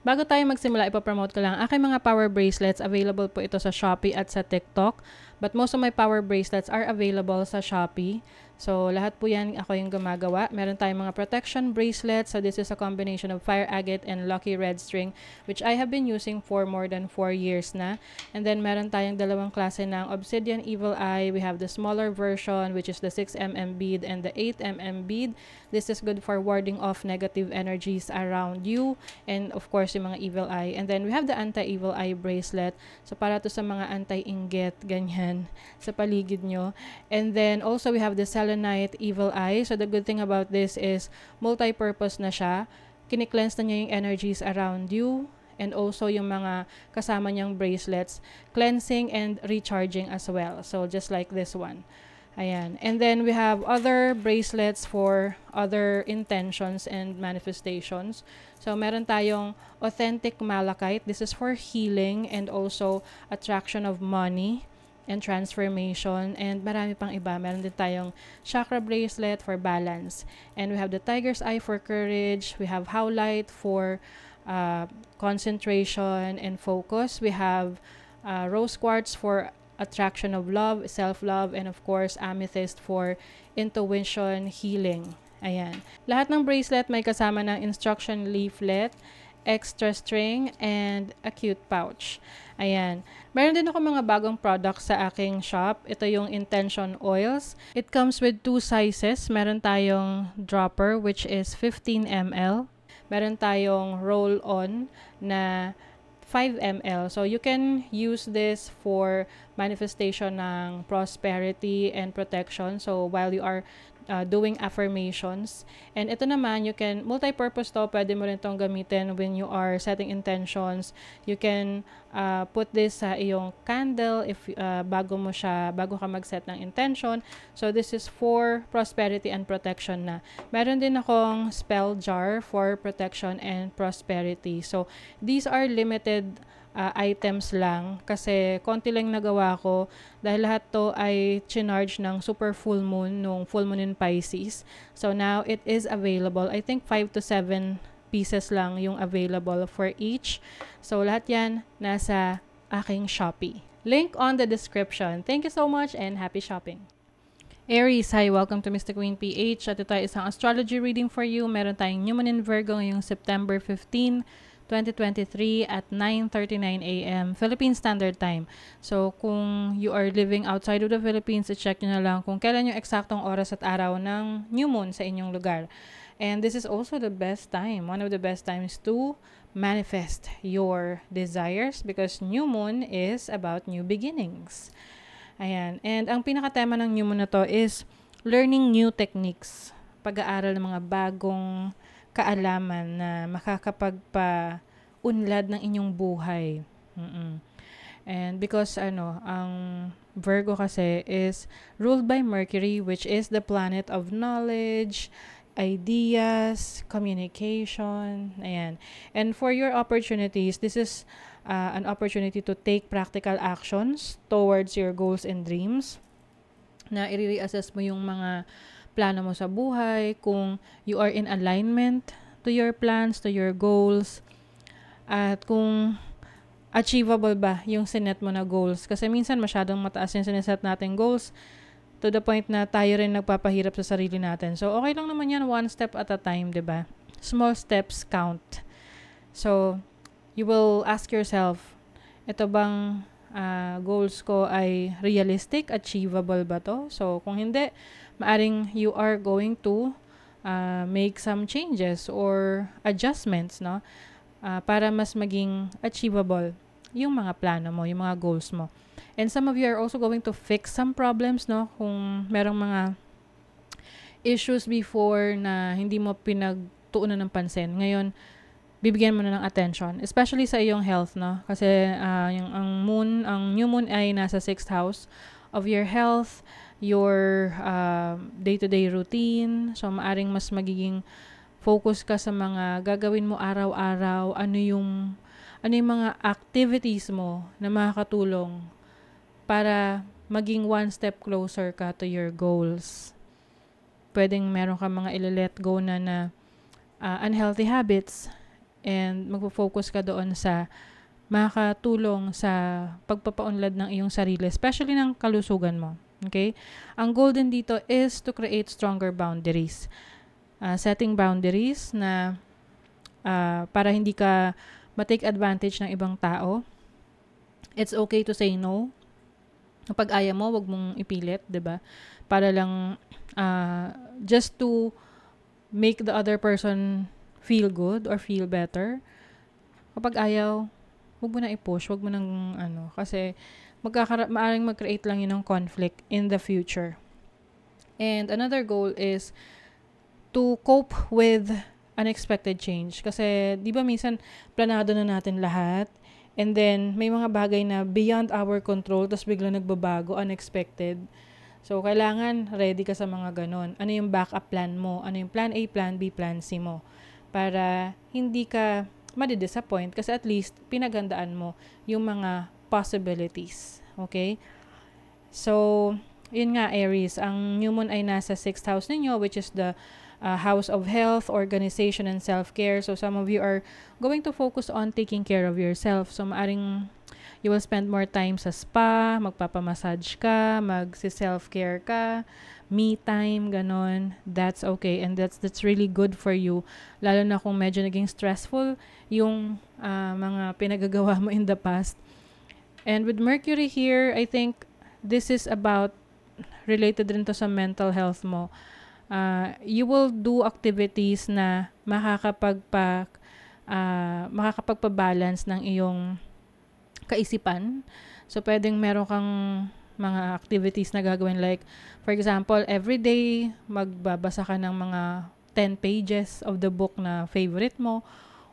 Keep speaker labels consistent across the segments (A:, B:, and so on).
A: Bago tayo magsimula, ipopromote ko lang aking mga power bracelets. Available po ito sa Shopee at sa TikTok. But most of my power bracelets are available sa Shopee. So, lahat po yan ako yung gumagawa. Meron tayong mga protection bracelet. So, this is a combination of fire agate and lucky red string, which I have been using for more than 4 years na. And then, meron tayong dalawang klase ng obsidian evil eye. We have the smaller version, which is the 6mm bead and the 8mm bead. This is good for warding off negative energies around you. And, of course, yung mga evil eye. And then, we have the anti-evil eye bracelet. So, para to sa mga anti-inggit, ganyan, sa paligid nyo. And then, also, we have the Selenite Evil Eye. So the good thing about this is multi-purpose na siya. kine cleanse na niya yung energies around you and also yung mga kasama niyang bracelets, cleansing and recharging as well. So just like this one. Ayan. And then we have other bracelets for other intentions and manifestations. So meron tayong authentic malachite. This is for healing and also attraction of money and transformation, and marami pang iba. Meron din tayong chakra bracelet for balance. And we have the tiger's eye for courage. We have howlite for uh, concentration and focus. We have uh, rose quartz for attraction of love, self-love, and of course, amethyst for intuition, healing. Ayan. Lahat ng bracelet may kasama ng instruction leaflet, extra string, and a cute pouch. Ayan. Meron din ako mga bagong products sa aking shop. Ito yung Intention Oils. It comes with two sizes. Meron tayong dropper which is 15 ml. Meron tayong roll-on na 5 ml. So, you can use this for manifestation ng prosperity and protection. So, while you are uh, doing affirmations. And ito naman, you can, multi-purpose to, pwede mo rin itong gamitin when you are setting intentions. You can uh, put this sa iyong candle if uh, bago mo siya, bago ka mag-set ng intention. So, this is for prosperity and protection na. Meron din akong spell jar for protection and prosperity. So, these are limited uh, items lang kasi konti lang nagawa ko dahil lahat to ay chinarge ng super full moon nung full moon in Pisces. So now it is available. I think 5 to 7 pieces lang yung available for each. So lahat yan nasa aking Shopee. Link on the description. Thank you so much and happy shopping! Aries, hi! Welcome to Mr. Queen PH. At ito ay isang astrology reading for you. Meron tayong New Moon in Virgo ngayong September 15, 2023 at 9.39 a.m. Philippine Standard Time. So, kung you are living outside of the Philippines, check nyo na lang kung kailan yung eksaktong oras at araw ng new moon sa inyong lugar. And this is also the best time, one of the best times to manifest your desires because new moon is about new beginnings. Ayan. And ang pinaka-tema ng new moon na to is learning new techniques. Pag-aaral ng mga bagong kaalaman na makakapagpa-unlad ng inyong buhay. Mm-mm. And because ano, ang Virgo kasi is ruled by Mercury which is the planet of knowledge, ideas, communication, ayan. And for your opportunities, this is uh, an opportunity to take practical actions towards your goals and dreams na i-reassess mo yung mga plano mo sa buhay, kung you are in alignment to your plans, to your goals, at kung achievable ba yung sinet mo na goals. Kasi minsan masyadong mataas yung sineset natin goals to the point na tayo rin nagpapahirap sa sarili natin. So, okay lang naman yan, one step at a time, ba diba? Small steps count. So, you will ask yourself, ito bang uh, goals ko ay realistic, achievable ba to? So, kung hindi, maaring you are going to uh, make some changes or adjustments, no? Uh, para mas maging achievable yung mga plano mo, yung mga goals mo. And some of you are also going to fix some problems, no? Kung merong mga issues before na hindi mo pinagtuunan ng pansin. Ngayon, bibigyan mo na ng attention. Especially sa iyong health, no? Kasi uh, yung, ang moon, ang new moon ay nasa 6th house of your health your uh, day-to-day routine. So, maaring mas magiging focus ka sa mga gagawin mo araw-araw. Ano yung, ano yung mga activities mo na makakatulong para maging one step closer ka to your goals. Pwedeng meron ka mga ililet go na na uh, unhealthy habits and magpo-focus ka doon sa makakatulong sa pagpapaunlad ng iyong sarili, especially ng kalusugan mo. Okay? Ang goal din dito is to create stronger boundaries. Uh, setting boundaries na uh, para hindi ka matake advantage ng ibang tao. It's okay to say no. Pag ayaw mo, wag mong ipilit, 'di ba? Para lang uh, just to make the other person feel good or feel better. Kapag ayaw, wag mo na i-push, wag mo nang ano kasi magkakara- maaring mag-create lang yun ng conflict in the future. And another goal is to cope with unexpected change. Kasi, di ba minsan, planado na natin lahat. And then, may mga bagay na beyond our control, tapos bigla nagbabago, unexpected. So, kailangan ready ka sa mga ganun. Ano yung backup plan mo? Ano yung plan A, plan B, plan C mo? Para hindi ka madidisappoint kasi at least pinagandaan mo yung mga possibilities. Okay? So, yun nga Aries, ang new moon ay nasa 6th house ninyo which is the uh, house of health, organization, and self-care. So some of you are going to focus on taking care of yourself. So maaring you will spend more time sa spa, magpapamassage ka, magsi self care ka, me time, ganon. That's okay and that's that's really good for you. Lalo na kung medyo naging stressful yung uh, mga pinagagawa mo in the past And with Mercury here, I think this is about related rin to sa mental health mo. Uh, you will do activities na makakapagpa uh, makakapagpa ng iyong kaisipan. So pwedeng meron kang mga activities na gagawin like for example, every day magbabasa ka ng mga 10 pages of the book na favorite mo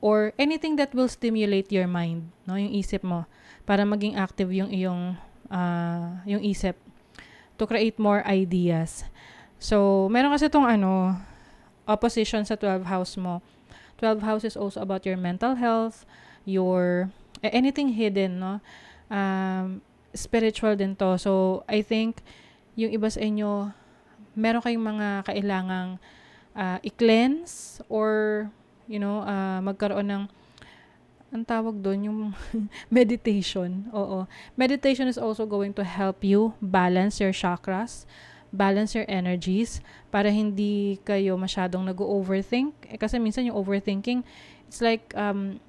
A: or anything that will stimulate your mind, no, yung isip mo para maging active yung iyong uh, yung isip to create more ideas. So, meron kasi itong ano opposition sa 12 house mo. 12 house is also about your mental health, your eh, anything hidden, no? Um, spiritual din to. So, I think yung iba sa inyo meron kayong mga kailangang uh, i-cleanse or you know, uh, magkaroon ng ang tawag doon yung meditation. Oo. Meditation is also going to help you balance your chakras, balance your energies para hindi kayo masyadong nag-overthink. Eh, kasi minsan yung overthinking, it's like um,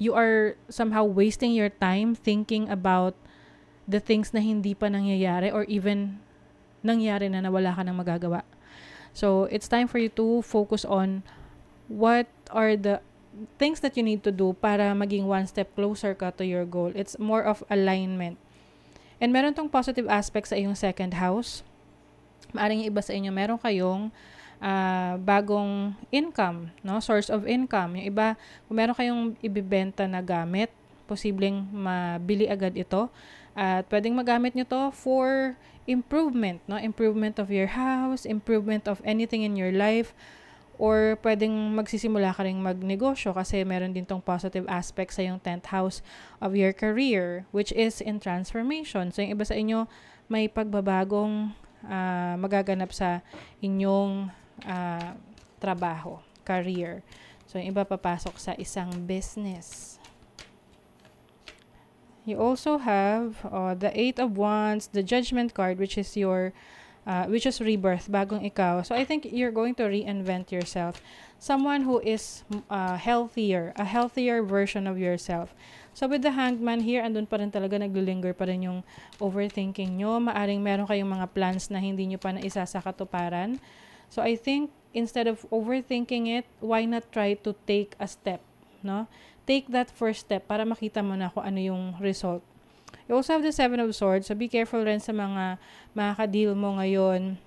A: you are somehow wasting your time thinking about the things na hindi pa nangyayari or even nangyari na nawala ka ng magagawa. So, it's time for you to focus on what are the things that you need to do para maging one step closer ka to your goal. It's more of alignment. And meron tong positive aspect sa iyong second house. Maaring iba sa inyo, meron kayong uh, bagong income, no? source of income. Yung iba, kung meron kayong ibibenta na gamit, posibleng mabili agad ito. At pwedeng magamit nyo to for improvement, no? improvement of your house, improvement of anything in your life or pwedeng magsisimula ka ring magnegosyo kasi meron din tong positive aspect sa yung 10th house of your career which is in transformation. So yung iba sa inyo may pagbabagong uh, magaganap sa inyong uh, trabaho, career. So yung iba papasok sa isang business. You also have uh, the Eight of Wands, the Judgment card which is your uh, which is rebirth, bagong ikaw. So I think you're going to reinvent yourself. Someone who is uh, healthier, a healthier version of yourself. So with the hangman here, andun pa rin talaga naglilinger pa rin yung overthinking nyo. Maaring meron kayong mga plans na hindi nyo pa na isa So I think instead of overthinking it, why not try to take a step, no? Take that first step para makita mo na kung ano yung result You also have the Seven of Swords. So, be careful rin sa mga makaka-deal mo ngayon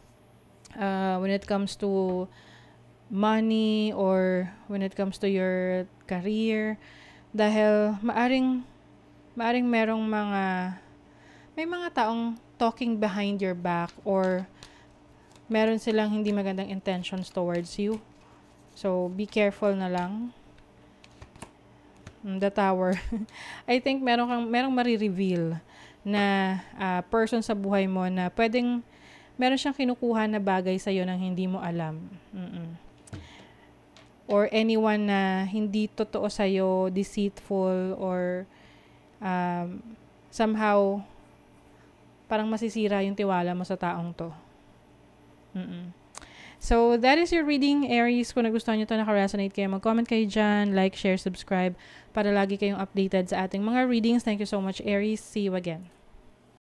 A: uh, when it comes to money or when it comes to your career. Dahil maaring, maaring merong mga, may mga taong talking behind your back or meron silang hindi magandang intentions towards you. So, be careful na lang Mm, the tower, I think meron kang merong marireveal na uh, person sa buhay mo na pwedeng meron siyang kinukuha na bagay sa iyo nang hindi mo alam. Mm-mm. Or anyone na hindi totoo sa iyo, deceitful or um, somehow parang masisira yung tiwala mo sa taong to. Mm-mm. So, that is your reading, Aries. Kung nagustuhan nyo to, naka-resonate kayo, mag-comment kayo dyan, like, share, subscribe, para lagi kayong updated sa ating mga readings. Thank you so much, Aries. See you again.